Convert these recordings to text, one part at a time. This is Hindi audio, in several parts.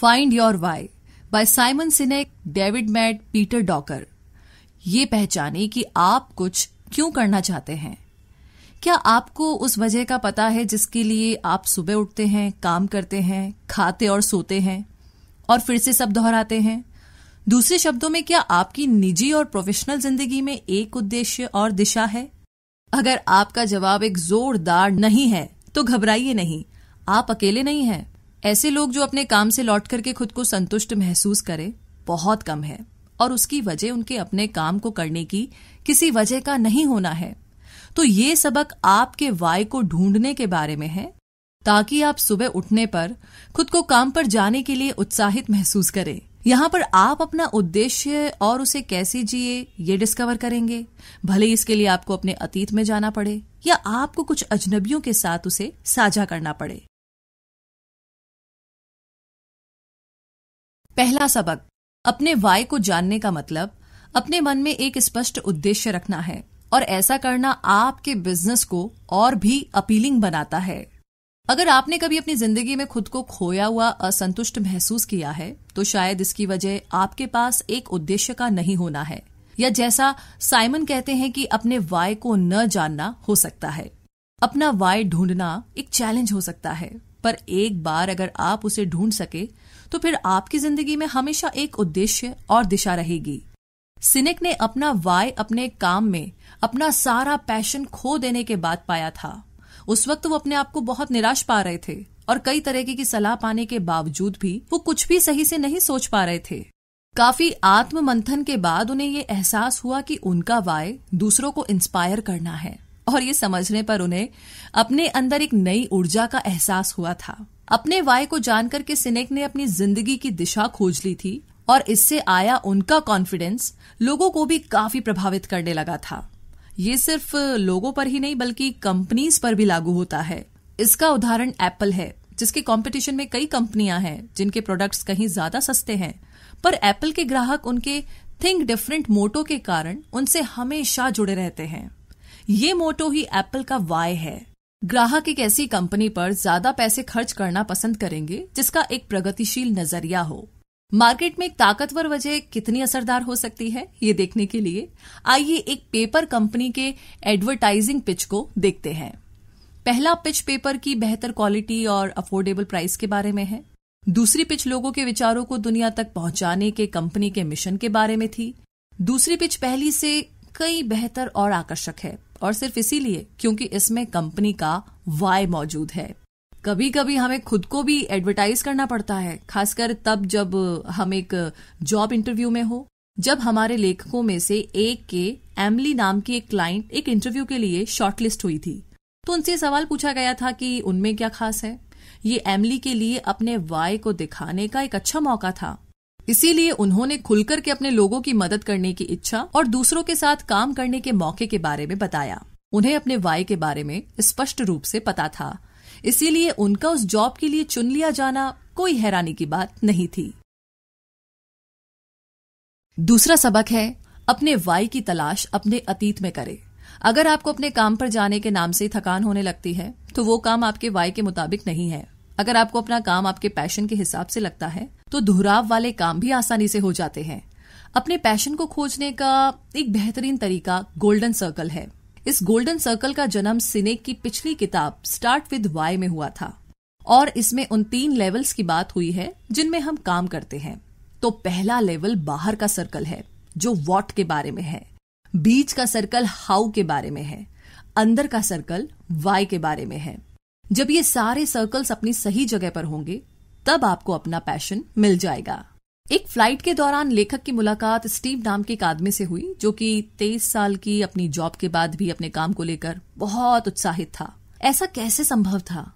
find your why by Simon Sinek David Mead Peter Docker ये पहचाने कि आप कुछ क्यों करना चाहते हैं क्या आपको उस वजह का पता है जिसके लिए आप सुबह उठते हैं काम करते हैं खाते और सोते हैं और फिर से सब दोहराते हैं दूसरे शब्दों में क्या आपकी निजी और प्रोफेशनल जिंदगी में एक उद्देश्य और दिशा है अगर आपका जवाब एक जोरदार नहीं है तो घबराइए नहीं आप अकेले नहीं हैं ऐसे लोग जो अपने काम से लौट करके खुद को संतुष्ट महसूस करे बहुत कम है और उसकी वजह उनके अपने काम को करने की किसी वजह का नहीं होना है तो ये सबक आपके वाय को ढूंढने के बारे में है ताकि आप सुबह उठने पर खुद को काम पर जाने के लिए उत्साहित महसूस करें यहाँ पर आप अपना उद्देश्य और उसे कैसे जिए ये डिस्कवर करेंगे भले इसके लिए आपको अपने अतीत में जाना पड़े या आपको कुछ अजनबियों के साथ उसे साझा करना पड़े पहला सबक अपने वाय को जानने का मतलब अपने मन में एक स्पष्ट उद्देश्य रखना है और ऐसा करना आपके बिजनेस को और भी अपीलिंग बनाता है अगर आपने कभी अपनी जिंदगी में खुद को खोया हुआ असंतुष्ट महसूस किया है तो शायद इसकी वजह आपके पास एक उद्देश्य का नहीं होना है या जैसा साइमन कहते हैं कि अपने वाय को न जानना हो सकता है अपना वाय ढूंढना एक चैलेंज हो सकता है पर एक बार अगर आप उसे ढूंढ सके तो फिर आपकी जिंदगी में हमेशा एक उद्देश्य और दिशा रहेगी सिनेक ने अपना वाय अपने काम में अपना सारा पैशन खो देने के बाद पाया था उस वक्त वो अपने आप को बहुत निराश पा रहे थे और कई तरीके की सलाह पाने के बावजूद भी वो कुछ भी सही से नहीं सोच पा रहे थे काफी आत्म मंथन के बाद उन्हें ये एहसास हुआ कि उनका वाय दूसरों को इंस्पायर करना है और ये समझने पर उन्हें अपने अंदर एक नई ऊर्जा का एहसास हुआ था अपने वाय को जानकर के सिनेक ने अपनी जिंदगी की दिशा खोज ली थी और इससे आया उनका कॉन्फिडेंस लोगों को भी काफी प्रभावित करने लगा था ये सिर्फ लोगों पर ही नहीं बल्कि कंपनीज पर भी लागू होता है इसका उदाहरण एप्पल है जिसके कंपटीशन में कई कंपनियां हैं जिनके प्रोडक्ट्स कहीं ज्यादा सस्ते हैं पर एप्पल के ग्राहक उनके थिंक डिफरेंट मोटो के कारण उनसे हमेशा जुड़े रहते हैं ये मोटो ही एप्पल का वाय है ग्राहक एक ऐसी कंपनी पर ज्यादा पैसे खर्च करना पसंद करेंगे जिसका एक प्रगतिशील नजरिया हो मार्केट में एक ताकतवर वजह कितनी असरदार हो सकती है ये देखने के लिए आइए एक पेपर कंपनी के एडवर्टाइजिंग पिच को देखते हैं पहला पिच पेपर की बेहतर क्वालिटी और अफोर्डेबल प्राइस के बारे में है दूसरी पिच लोगों के विचारों को दुनिया तक पहुंचाने के कंपनी के मिशन के बारे में थी दूसरी पिच पहली से कई बेहतर और आकर्षक है और सिर्फ इसीलिए क्योंकि इसमें कंपनी का वाय मौजूद है कभी कभी हमें खुद को भी एडवर्टाइज करना पड़ता है खासकर तब जब हम एक जॉब इंटरव्यू में हो जब हमारे लेखकों में से एक के एमली नाम की एक क्लाइंट एक इंटरव्यू के लिए शॉर्टलिस्ट हुई थी तो उनसे सवाल पूछा गया था कि उनमें क्या खास है ये एमली के लिए अपने वाय को दिखाने का एक अच्छा मौका था इसीलिए उन्होंने खुलकर के अपने लोगों की मदद करने की इच्छा और दूसरों के साथ काम करने के मौके के बारे में बताया उन्हें अपने वाई के बारे में स्पष्ट रूप से पता था इसीलिए उनका उस जॉब के लिए चुन लिया जाना कोई हैरानी की बात नहीं थी दूसरा सबक है अपने वाई की तलाश अपने अतीत में करें अगर आपको अपने काम पर जाने के नाम से थकान होने लगती है तो वो काम आपके वाई के मुताबिक नहीं है अगर आपको अपना काम आपके पैशन के हिसाब से लगता है तो दोहराव वाले काम भी आसानी से हो जाते हैं अपने पैशन को खोजने का एक बेहतरीन तरीका गोल्डन सर्कल है इस गोल्डन सर्कल का जन्म सिनेक की पिछली किताब स्टार्ट विद वाई में हुआ था और इसमें उन तीन लेवल्स की बात हुई है जिनमें हम काम करते हैं तो पहला लेवल बाहर का सर्कल है जो वॉट के बारे में है बीच का सर्कल हाउ के बारे में है अंदर का सर्कल वाई के बारे में है जब ये सारे सर्कल्स अपनी सही जगह पर होंगे तब आपको अपना पैशन मिल जाएगा एक फ्लाइट के दौरान लेखक की मुलाकात स्टीव नाम के एक आदमी से हुई जो कि तेईस साल की अपनी जॉब के बाद भी अपने काम को लेकर बहुत उत्साहित था ऐसा कैसे संभव था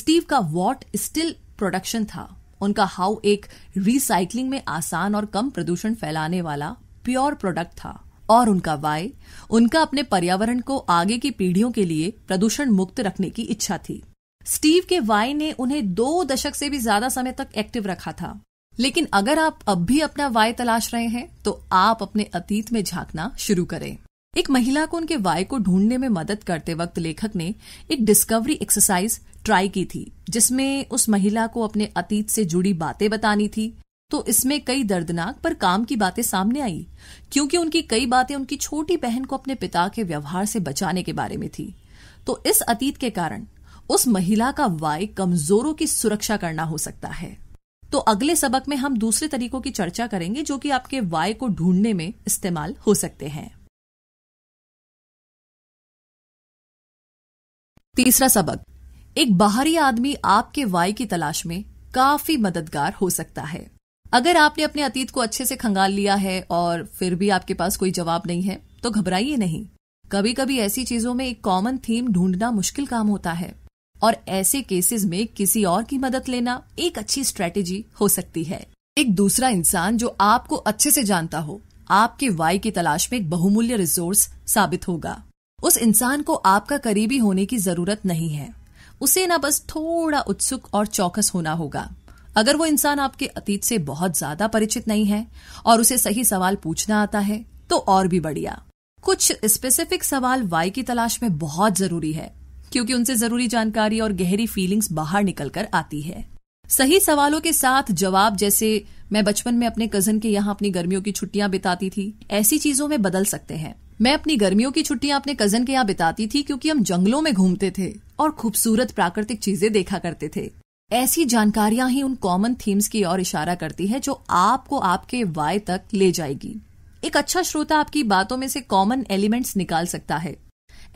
स्टीव का वॉट स्टिल प्रोडक्शन था उनका हाउ एक रिसाइकलिंग में आसान और कम प्रदूषण फैलाने वाला प्योर प्रोडक्ट था और उनका वाय उनका अपने पर्यावरण को आगे की पीढ़ियों के लिए प्रदूषण मुक्त रखने की इच्छा थी स्टीव के वाई ने उन्हें दो दशक से भी ज्यादा समय तक एक्टिव रखा था लेकिन अगर आप अब भी अपना वाय तलाश रहे हैं तो आप अपने अतीत में झांकना शुरू करें एक महिला को उनके वाय को ढूंढने में मदद करते वक्त लेखक ने एक डिस्कवरी एक्सरसाइज ट्राई की थी जिसमें उस महिला को अपने अतीत से जुड़ी बातें बतानी थी तो इसमें कई दर्दनाक पर काम की बातें सामने आई क्योंकि उनकी कई बातें उनकी छोटी बहन को अपने पिता के व्यवहार से बचाने के बारे में थी तो इस अतीत के कारण उस महिला का वाय कमजोरों की सुरक्षा करना हो सकता है तो अगले सबक में हम दूसरे तरीकों की चर्चा करेंगे जो कि आपके वाय को ढूंढने में इस्तेमाल हो सकते हैं तीसरा सबक एक बाहरी आदमी आपके वाय की तलाश में काफी मददगार हो सकता है अगर आपने अपने अतीत को अच्छे से खंगाल लिया है और फिर भी आपके पास कोई जवाब नहीं है तो घबराइए नहीं कभी कभी ऐसी चीजों में एक कॉमन थीम ढूंढना मुश्किल काम होता है और ऐसे केसेस में किसी और की मदद लेना एक अच्छी स्ट्रेटेजी हो सकती है एक दूसरा इंसान जो आपको अच्छे से जानता हो आपके वाई की तलाश में एक बहुमूल्य रिसोर्स साबित होगा उस इंसान को आपका करीबी होने की जरूरत नहीं है उसे ना बस थोड़ा उत्सुक और चौकस होना होगा अगर वो इंसान आपके अतीत से बहुत ज्यादा परिचित नहीं है और उसे सही सवाल पूछना आता है तो और भी बढ़िया कुछ स्पेसिफिक सवाल वाई की तलाश में बहुत जरूरी है क्योंकि उनसे जरूरी जानकारी और गहरी फीलिंग्स बाहर निकलकर आती है सही सवालों के साथ जवाब जैसे मैं बचपन में अपने कजन के यहाँ अपनी गर्मियों की छुट्टियां बिताती थी ऐसी चीजों में बदल सकते हैं मैं अपनी गर्मियों की छुट्टियां अपने कजन के यहाँ बिताती थी क्योंकि हम जंगलों में घूमते थे और खूबसूरत प्राकृतिक चीजें देखा करते थे ऐसी जानकारियां ही उन कॉमन थीम्स की ओर इशारा करती है जो आपको आपके वाय तक ले जाएगी एक अच्छा श्रोता आपकी बातों में से कॉमन एलिमेंट्स निकाल सकता है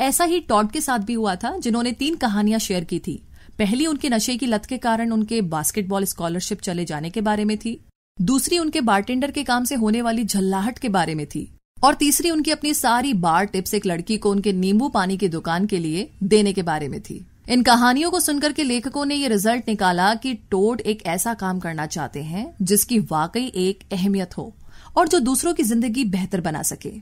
ऐसा ही टॉड के साथ भी हुआ था जिन्होंने तीन कहानियां शेयर की थी पहली उनके नशे की लत के कारण उनके बास्केटबॉल स्कॉलरशिप चले जाने के बारे में थी दूसरी उनके बारटेंडर के काम से होने वाली झल्लाहट के बारे में थी और तीसरी उनकी अपनी सारी बार टिप्स एक लड़की को उनके नींबू पानी की दुकान के लिए देने के बारे में थी इन कहानियों को सुनकर के लेखकों ने ये रिजल्ट निकाला कि टोड एक ऐसा काम करना चाहते हैं जिसकी वाकई एक अहमियत हो और जो दूसरों की जिंदगी बेहतर बना सके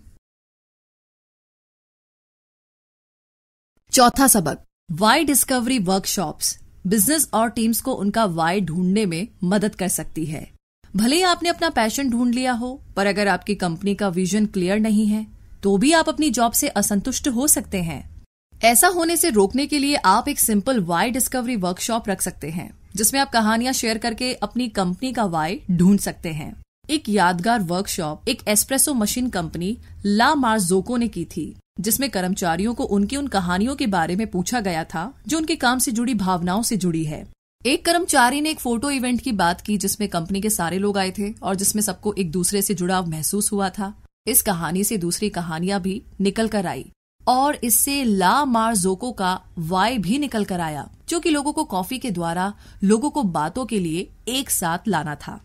चौथा सबक वाई डिस्कवरी वर्कशॉप्स बिजनेस और टीम्स को उनका वाई ढूंढने में मदद कर सकती है भले ही आपने अपना पैशन ढूंढ लिया हो पर अगर आपकी कंपनी का विजन क्लियर नहीं है तो भी आप अपनी जॉब से असंतुष्ट हो सकते हैं ऐसा होने से रोकने के लिए आप एक सिंपल वाई डिस्कवरी वर्कशॉप रख सकते हैं जिसमें आप कहानियां शेयर करके अपनी कंपनी का वाई ढूंढ सकते हैं एक यादगार वर्कशॉप एक espresso machine company La Marzocco ने की थी जिसमें कर्मचारियों को उनकी उन कहानियों के बारे में पूछा गया था जो उनके काम से जुड़ी भावनाओं से जुड़ी है एक कर्मचारी ने एक फोटो इवेंट की बात की जिसमें कंपनी के सारे लोग आए थे और जिसमें सबको एक दूसरे से जुड़ाव महसूस हुआ था इस कहानी से दूसरी कहानियां भी निकल कर आई और इससे ला जोको का वाय भी निकल कर आया जो कि लोगों को कॉफी के द्वारा लोगों को बातों के लिए एक साथ लाना था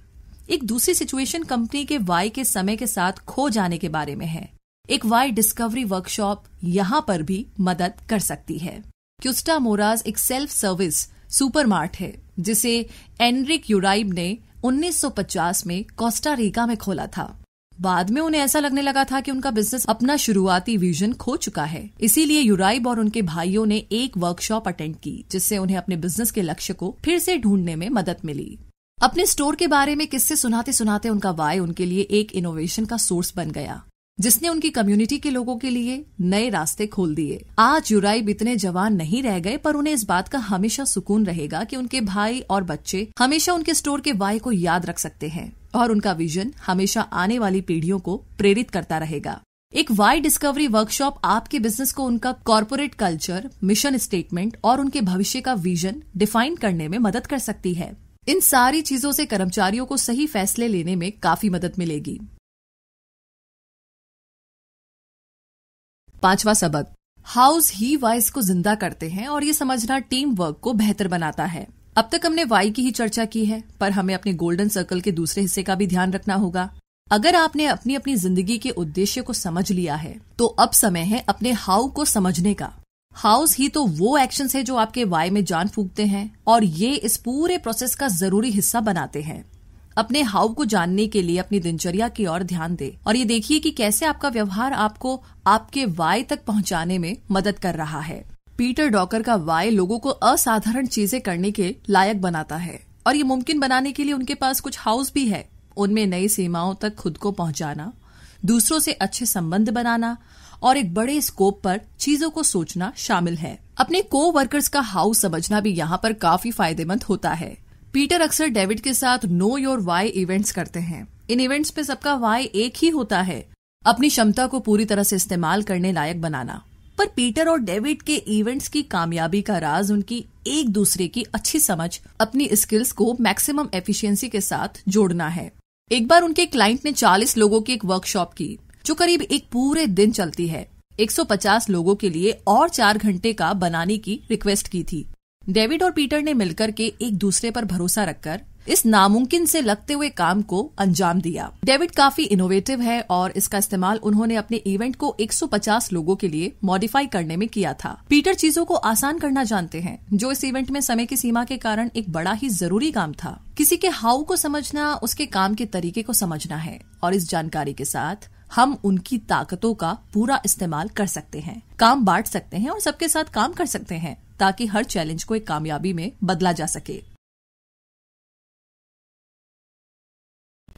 एक दूसरी सिचुएशन कंपनी के वाई के समय के साथ खो जाने के बारे में है एक वाई डिस्कवरी वर्कशॉप यहाँ पर भी मदद कर सकती है क्यूस्टा मोराज एक सेल्फ सर्विस सुपरमार्ट है जिसे एनरिक यूराइब ने 1950 में कोस्टा रिका में खोला था बाद में उन्हें ऐसा लगने लगा था कि उनका बिजनेस अपना शुरुआती विजन खो चुका है इसीलिए यूराइब और उनके भाइयों ने एक वर्कशॉप अटेंड की जिससे उन्हें अपने बिजनेस के लक्ष्य को फिर से ढूंढने में मदद मिली अपने स्टोर के बारे में किससे सुनाते सुनाते उनका वाय उनके लिए एक इनोवेशन का सोर्स बन गया जिसने उनकी कम्युनिटी के लोगों के लिए नए रास्ते खोल दिए आज यूराइब इतने जवान नहीं रह गए पर उन्हें इस बात का हमेशा सुकून रहेगा कि उनके भाई और बच्चे हमेशा उनके स्टोर के वाई को याद रख सकते हैं और उनका विजन हमेशा आने वाली पीढ़ियों को प्रेरित करता रहेगा एक वाई डिस्कवरी वर्कशॉप आपके बिजनेस को उनका कॉरपोरेट कल्चर मिशन स्टेटमेंट और उनके भविष्य का विजन डिफाइन करने में मदद कर सकती है इन सारी चीजों से कर्मचारियों को सही फैसले लेने में काफी मदद मिलेगी पांचवा सबक हाउस ही वाइस को जिंदा करते हैं और ये समझना टीम वर्क को बेहतर बनाता है अब तक हमने वाई की ही चर्चा की है पर हमें अपने गोल्डन सर्कल के दूसरे हिस्से का भी ध्यान रखना होगा अगर आपने अपनी अपनी जिंदगी के उद्देश्य को समझ लिया है तो अब समय है अपने हाउ को समझने का हाउस ही तो वो एक्शंस है जो आपके वाई में जान फूकते हैं और ये इस पूरे प्रोसेस का जरूरी हिस्सा बनाते हैं अपने हाउ को जानने के लिए अपनी दिनचर्या की ओर ध्यान दे और ये देखिए कि कैसे आपका व्यवहार आपको आपके वाय तक पहुंचाने में मदद कर रहा है पीटर डॉकर का वाय लोगों को असाधारण चीजें करने के लायक बनाता है और ये मुमकिन बनाने के लिए उनके पास कुछ हाउस भी है उनमें नई सीमाओं तक खुद को पहुंचाना दूसरों से अच्छे संबंध बनाना और एक बड़े स्कोप पर चीजों को सोचना शामिल है अपने को वर्कर्स का हाउस समझना भी यहाँ पर काफी फायदेमंद होता है पीटर अक्सर डेविड के साथ नो योर वाई इवेंट्स करते हैं इन इवेंट्स पे सबका वाई एक ही होता है अपनी क्षमता को पूरी तरह से इस्तेमाल करने लायक बनाना पर पीटर और डेविड के इवेंट्स की कामयाबी का राज उनकी एक दूसरे की अच्छी समझ अपनी स्किल्स को मैक्सिमम एफिशिएंसी के साथ जोड़ना है एक बार उनके क्लाइंट ने 40 लोगों की एक वर्कशॉप की जो करीब एक पूरे दिन चलती है 150 लोगों के लिए और चार घंटे का बनाने की रिक्वेस्ट की थी डेविड और पीटर ने मिलकर के एक दूसरे पर भरोसा रखकर इस नामुमकिन से लगते हुए काम को अंजाम दिया डेविड काफी इनोवेटिव है और इसका इस्तेमाल उन्होंने अपने इवेंट को 150 लोगों के लिए मॉडिफाई करने में किया था पीटर चीजों को आसान करना जानते हैं जो इस इवेंट में समय की सीमा के कारण एक बड़ा ही जरूरी काम था किसी के हाउ को समझना उसके काम के तरीके को समझना है और इस जानकारी के साथ हम उनकी ताकतों का पूरा इस्तेमाल कर सकते हैं काम बांट सकते हैं और सबके साथ काम कर सकते हैं ताकि हर चैलेंज को एक कामयाबी में बदला जा सके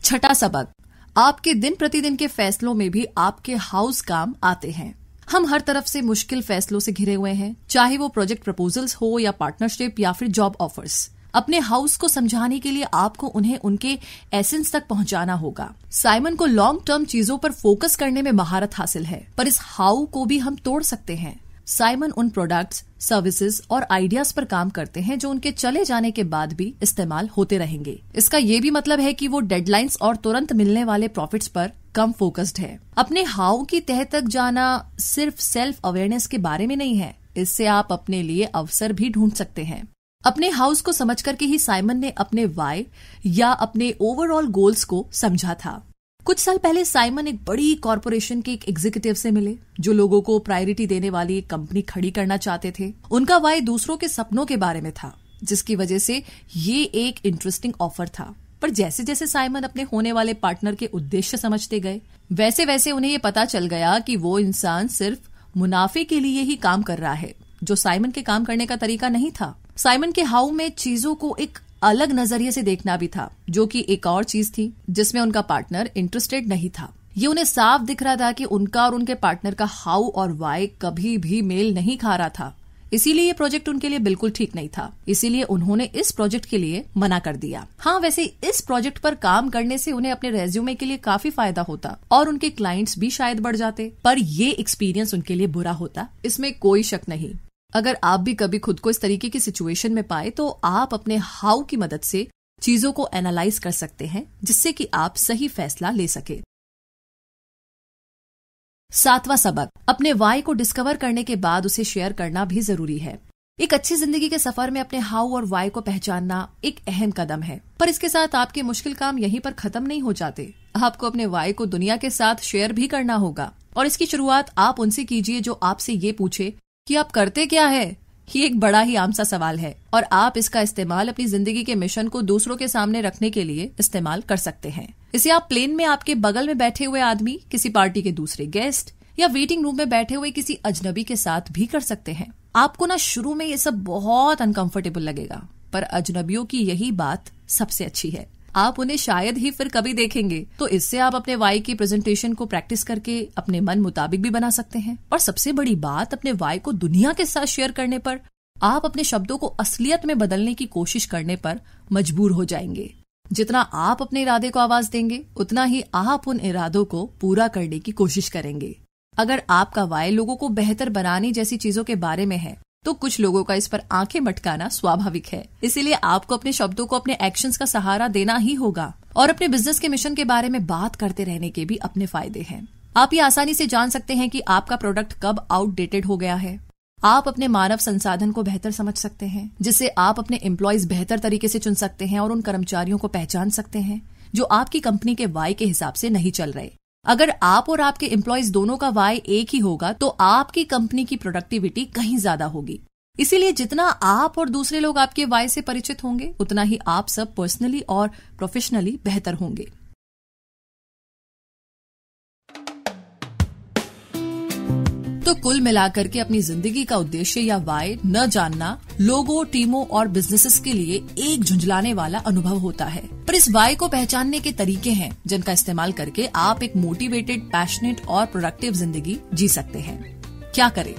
छठा सबक आपके दिन प्रतिदिन के फैसलों में भी आपके हाउस काम आते हैं हम हर तरफ से मुश्किल फैसलों से घिरे हुए हैं चाहे वो प्रोजेक्ट प्रपोजल्स हो या पार्टनरशिप या फिर जॉब ऑफर्स अपने हाउस को समझाने के लिए आपको उन्हें उनके एसेंस तक पहुंचाना होगा साइमन को लॉन्ग टर्म चीजों पर फोकस करने में महारत हासिल है पर इस हाउ को भी हम तोड़ सकते हैं साइमन उन प्रोडक्ट्स सर्विसेज और आइडियाज पर काम करते हैं जो उनके चले जाने के बाद भी इस्तेमाल होते रहेंगे इसका ये भी मतलब है कि वो डेडलाइंस और तुरंत मिलने वाले प्रॉफिट्स पर कम फोकस्ड है अपने हाउ की तह तक जाना सिर्फ सेल्फ अवेयरनेस के बारे में नहीं है इससे आप अपने लिए अवसर भी ढूंढ सकते हैं अपने हाउस को समझ करके ही साइमन ने अपने वाई या अपने ओवरऑल गोल्स को समझा था कुछ साल पहले साइमन एक बड़ी कॉरपोरेशन के एक एग्जीक्यूटिव से मिले जो लोगों को प्रायोरिटी देने वाली एक कंपनी खड़ी करना चाहते थे उनका वाय दूसरों के सपनों के बारे में था जिसकी वजह से ये एक इंटरेस्टिंग ऑफर था पर जैसे जैसे साइमन अपने होने वाले पार्टनर के उद्देश्य समझते गए वैसे वैसे उन्हें ये पता चल गया कि वो इंसान सिर्फ मुनाफे के लिए ही काम कर रहा है जो साइमन के काम करने का तरीका नहीं था साइमन के हाउ में चीजों को एक अलग नजरिए से देखना भी था जो कि एक और चीज थी जिसमें उनका पार्टनर इंटरेस्टेड नहीं था ये उन्हें साफ दिख रहा था कि उनका और उनके पार्टनर का हाउ और वाई कभी भी मेल नहीं खा रहा था इसीलिए ये प्रोजेक्ट उनके लिए बिल्कुल ठीक नहीं था इसीलिए उन्होंने इस प्रोजेक्ट के लिए मना कर दिया हाँ वैसे इस प्रोजेक्ट पर काम करने से उन्हें अपने रेज्यूमे के लिए काफी फायदा होता और उनके क्लाइंट्स भी शायद बढ़ जाते पर ये एक्सपीरियंस उनके लिए बुरा होता इसमें कोई शक नहीं अगर आप भी कभी खुद को इस तरीके की सिचुएशन में पाए तो आप अपने हाउ की मदद से चीजों को एनालाइज कर सकते हैं जिससे कि आप सही फैसला ले सके सातवां सबक अपने वाई को डिस्कवर करने के बाद उसे शेयर करना भी जरूरी है एक अच्छी जिंदगी के सफर में अपने हाउ और वाई को पहचानना एक अहम कदम है पर इसके साथ आपके मुश्किल काम यहीं पर खत्म नहीं हो जाते आपको अपने वाई को दुनिया के साथ शेयर भी करना होगा और इसकी शुरुआत आप उनसे कीजिए जो आपसे ये पूछे कि आप करते क्या है ये एक बड़ा ही आम सा सवाल है और आप इसका इस्तेमाल अपनी जिंदगी के मिशन को दूसरों के सामने रखने के लिए इस्तेमाल कर सकते हैं इसे आप प्लेन में आपके बगल में बैठे हुए आदमी किसी पार्टी के दूसरे गेस्ट या वेटिंग रूम में बैठे हुए किसी अजनबी के साथ भी कर सकते हैं आपको ना शुरू में ये सब बहुत अनकंफर्टेबल लगेगा पर अजनबियों की यही बात सबसे अच्छी है आप उन्हें शायद ही फिर कभी देखेंगे तो इससे आप अपने वाई की प्रेजेंटेशन को प्रैक्टिस करके अपने मन मुताबिक भी बना सकते हैं और सबसे बड़ी बात अपने वाई को दुनिया के साथ शेयर करने पर आप अपने शब्दों को असलियत में बदलने की कोशिश करने पर मजबूर हो जाएंगे जितना आप अपने इरादे को आवाज देंगे उतना ही आप उन इरादों को पूरा करने की कोशिश करेंगे अगर आपका वाय लोगों को बेहतर बनाने जैसी चीजों के बारे में है तो कुछ लोगों का इस पर आंखें मटकाना स्वाभाविक है इसीलिए आपको अपने शब्दों को अपने एक्शंस का सहारा देना ही होगा और अपने बिजनेस के मिशन के बारे में बात करते रहने के भी अपने फायदे हैं आप ये आसानी से जान सकते हैं कि आपका प्रोडक्ट कब आउटडेटेड हो गया है आप अपने मानव संसाधन को बेहतर समझ सकते हैं जिससे आप अपने एम्प्लॉयज बेहतर तरीके से चुन सकते हैं और उन कर्मचारियों को पहचान सकते हैं जो आपकी कंपनी के वाय के हिसाब से नहीं चल रहे अगर आप और आपके एम्प्लॉयज दोनों का वाय एक ही होगा तो आपकी कंपनी की प्रोडक्टिविटी कहीं ज्यादा होगी इसीलिए जितना आप और दूसरे लोग आपके वाय से परिचित होंगे उतना ही आप सब पर्सनली और प्रोफेशनली बेहतर होंगे तो कुल मिलाकर के अपनी जिंदगी का उद्देश्य या वाय न जानना लोगों टीमों और बिजनेसेस के लिए एक झुंझलाने वाला अनुभव होता है पर इस वाय को पहचानने के तरीके हैं जिनका इस्तेमाल करके आप एक मोटिवेटेड पैशनेट और प्रोडक्टिव जिंदगी जी सकते हैं क्या करें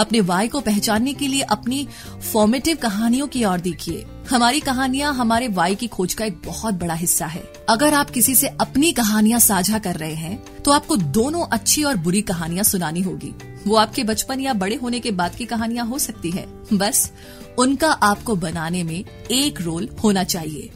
अपने वाई को पहचानने के लिए अपनी फॉर्मेटिव कहानियों की ओर देखिए हमारी कहानियाँ हमारे वाई की खोज का एक बहुत बड़ा हिस्सा है अगर आप किसी से अपनी कहानियाँ साझा कर रहे हैं तो आपको दोनों अच्छी और बुरी कहानियाँ सुनानी होगी वो आपके बचपन या बड़े होने के बाद की कहानियाँ हो सकती है बस उनका आपको बनाने में एक रोल होना चाहिए